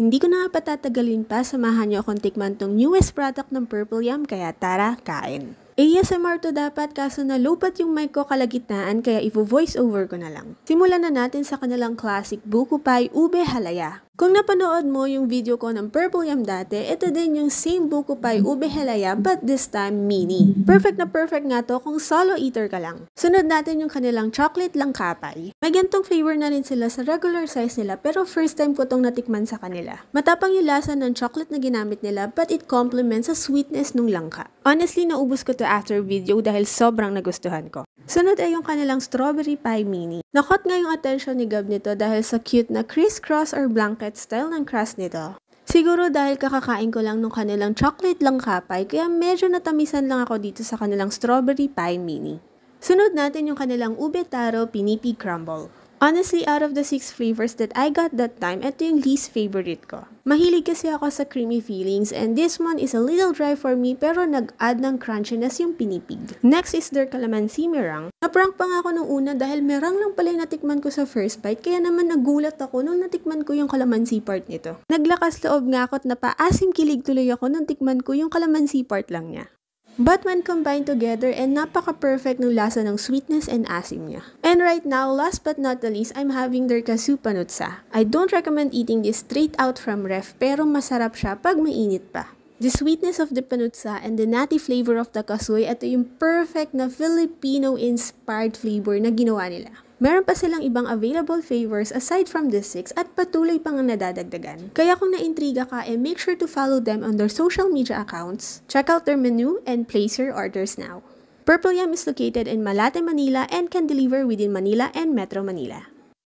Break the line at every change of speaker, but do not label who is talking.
Hindi ko na patatagalin pa, samahan niyo akong tikman tong newest product ng Purple Yum, kaya tara, kain! ASMR to dapat kaso na lupat yung mic ko kalagitnaan kaya i-voice over ko na lang. Simulan na natin sa kanilang classic Buku Pie Ube Halaya. Kung napanood mo yung video ko ng Purple Yam dati, ito din yung same buko pie ube helaya but this time mini. Perfect na perfect nga to kung solo eater ka lang. Sunod natin yung kanilang chocolate lang kapay. May gantong flavor na rin sila sa regular size nila pero first time ko tong natikman sa kanila. Matapang yung lasa ng chocolate na ginamit nila but it complements sa sweetness nung langka. Honestly, naubos ko to after video dahil sobrang nagustuhan ko. Sunod ay yung kanilang strawberry pie mini. Nakot nga yung attention ni Gab nito dahil sa cute na crisscross or blanket chocolate style ng crust nito. Siguro dahil kakakain ko lang nung kanilang chocolate lang kapay, kaya medyo natamisan lang ako dito sa kanilang strawberry pie mini. Sunod natin yung kanilang ube taro pinipi crumble. Honestly, out of the six flavors that I got that time, ito yung least favorite ko. Mahilig kasi ako sa creamy feelings and this one is a little dry for me pero nag-add ng crunchiness yung pinipig. Next is their calamansi merang. Naprank pa nga ako nung una dahil merang lang pala yung natikman ko sa first bite kaya naman nagulat ako nung natikman ko yung calamansi part nito. Naglakas loob nga ako at napaasim kilig tuloy ako nung tikman ko yung calamansi part lang niya. But when combined together, and napaka-perfect ng lasa ng sweetness and asim niya. And right now, last but not the least, I'm having their kasu panutsa. I don't recommend eating this straight out from ref, pero masarap siya pag mainit pa. The sweetness of the panutsa and the nutty flavor of the kasoy, ito yung perfect na Filipino-inspired flavor na ginawa nila. Meron pa silang ibang available favors aside from these six at patuloy pang nadadagdagan. Kaya kung naintriga ka, eh make sure to follow them on their social media accounts, check out their menu, and place your orders now. Purple Yam is located in Malate, Manila and can deliver within Manila and Metro Manila.